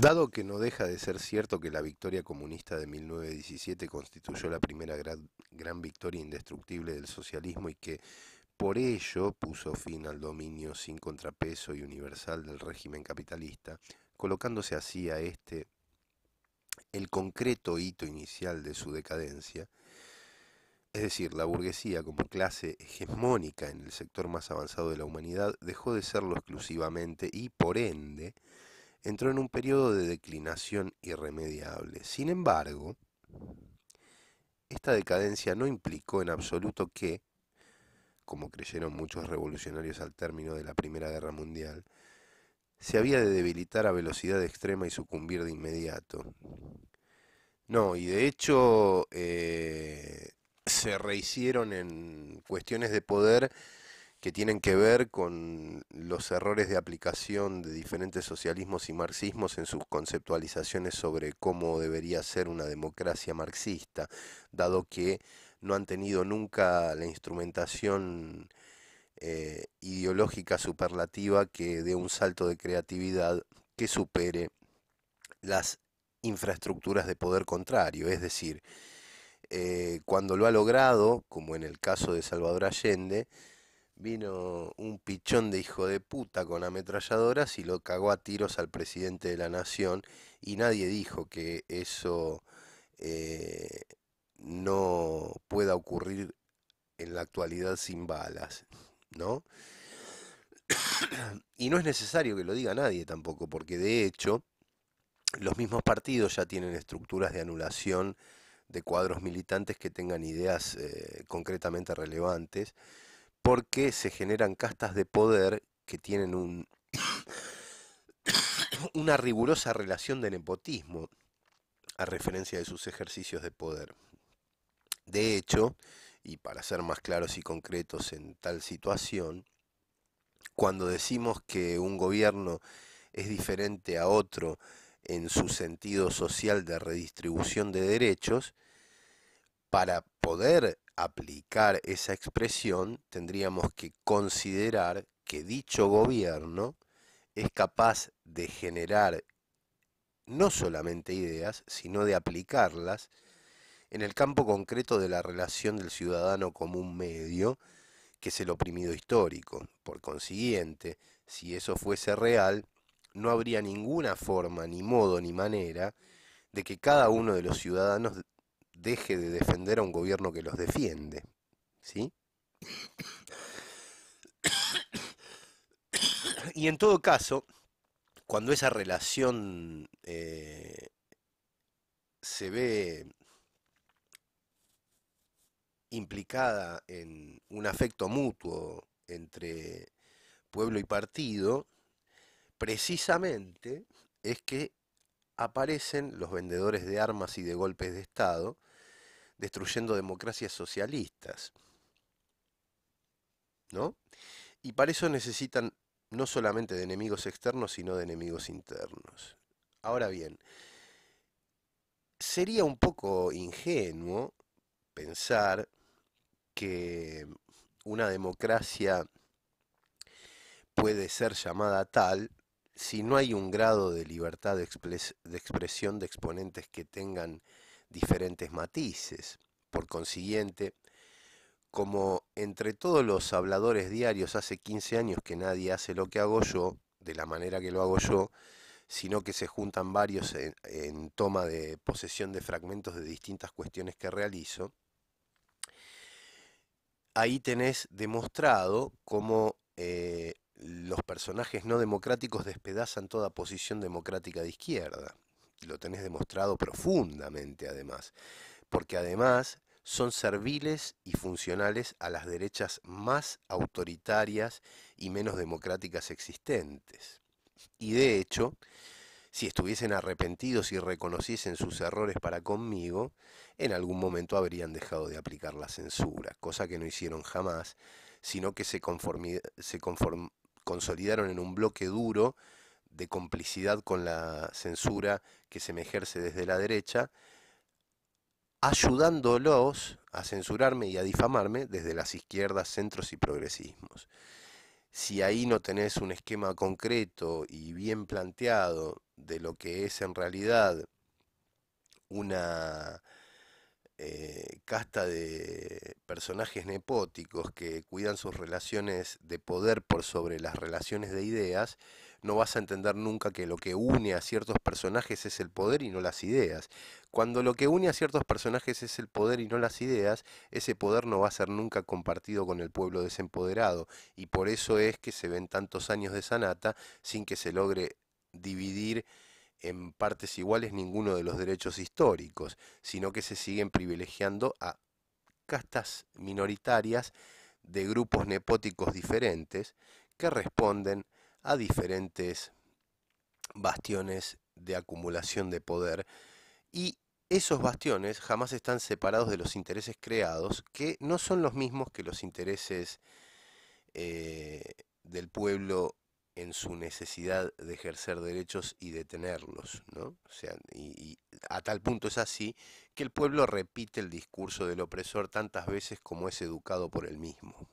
Dado que no deja de ser cierto que la victoria comunista de 1917 constituyó la primera gran, gran, victoria indestructible del socialismo y que por ello puso fin al dominio sin contrapeso y universal del régimen capitalista, colocándose así a este el concreto hito inicial de su decadencia, es decir, la burguesía como clase hegemónica en el sector más avanzado de la humanidad dejó de serlo exclusivamente y por ende entró en un periodo de declinación irremediable. Sin embargo, esta decadencia no implicó en absoluto que, como creyeron muchos revolucionarios al término de la Primera Guerra Mundial, se había de debilitar a velocidad extrema y sucumbir de inmediato. No, y de hecho eh, se rehicieron en cuestiones de poder que tienen que ver con los errores de aplicación de diferentes socialismos y marxismos en sus conceptualizaciones sobre cómo debería ser una democracia marxista, dado que no han tenido nunca la instrumentación eh, ideológica superlativa que dé un salto de creatividad que supere las infraestructuras de poder contrario, es decir, eh, cuando lo ha logrado, como en el caso de Salvador Allende, vino un pichón de hijo de puta con ametralladoras y lo cagó a tiros al presidente de la nación y nadie dijo que eso eh, no pueda ocurrir en la actualidad sin balas, ¿no? y no es necesario que lo diga nadie tampoco, porque de hecho los mismos partidos ya tienen estructuras de anulación de cuadros militantes que tengan ideas eh, concretamente relevantes porque se generan castas de poder que tienen una rigurosa relación de nepotismo a referencia de sus ejercicios de poder. De hecho, y para ser más claros y concretos en tal situación, cuando decimos que un gobierno es diferente a otro en su sentido social de redistribución de derechos, para poder aplicar esa expresión, tendríamos que considerar que dicho gobierno es capaz de generar no solamente ideas, sino de aplicarlas en el campo concreto de la relación del ciudadano como un medio, que es el oprimido histórico. Por consiguiente, si eso fuese real, no habría ninguna forma, ni modo, ni manera de que cada uno de los ciudadanos deje de defender a un gobierno que los defiende. ¿Sí? Y en todo caso, cuando esa relación eh, se ve implicada en un afecto mutuo entre pueblo y partido, precisamente es que aparecen los vendedores de armas y de golpes de Estado, destruyendo democracias socialistas. ¿No? Y para eso necesitan no solamente de enemigos externos, sino de enemigos internos. Ahora bien, sería un poco ingenuo pensar que una democracia puede ser llamada tal si no hay un grado de libertad de, de expresión de exponentes que tengan diferentes matices. Por consiguiente, como entre todos los habladores diarios hace 15 años que nadie hace lo que hago yo, de la manera que lo hago yo, sino que se juntan varios en, toma de posesión de fragmentos de distintas cuestiones que realizo, ahí tenés demostrado cómo eh, los personajes no democráticos despedazan toda posición democrática de izquierda lo tenés demostrado profundamente además, porque además son serviles y funcionales a las derechas más autoritarias y menos democráticas existentes. Y de hecho, si estuviesen arrepentidos y reconociesen sus errores para conmigo, en algún momento habrían dejado de aplicar la censura, cosa que no hicieron jamás, sino que se, se consolidaron en un bloque duro de complicidad con la censura que se me ejerce desde la derecha, ayudándolos a censurarme y a difamarme desde las izquierdas, centros y progresismos. Si ahí no tenés un esquema concreto y bien planteado de lo que es en realidad una eh, casta de personajes nepóticos que cuidan sus relaciones de poder por sobre las relaciones de ideas, no vas a entender nunca que lo que une a ciertos personajes es el poder y no las ideas. Cuando lo que une a ciertos personajes es el poder y no las ideas, ese poder no va a ser nunca compartido con el pueblo desempoderado, y por eso es que se ven tantos años de Sanata sin que se logre dividir en partes iguales ninguno de los derechos históricos, sino que se siguen privilegiando a castas minoritarias de grupos nepóticos diferentes que responden a diferentes bastiones de acumulación de poder y esos bastiones jamás están separados de los intereses creados que no son los mismos que los intereses eh, del pueblo en su necesidad de ejercer derechos y de tenerlos, ¿no? O sea, y, y, a tal punto es así que el pueblo repite el discurso del opresor tantas veces como es educado por él mismo.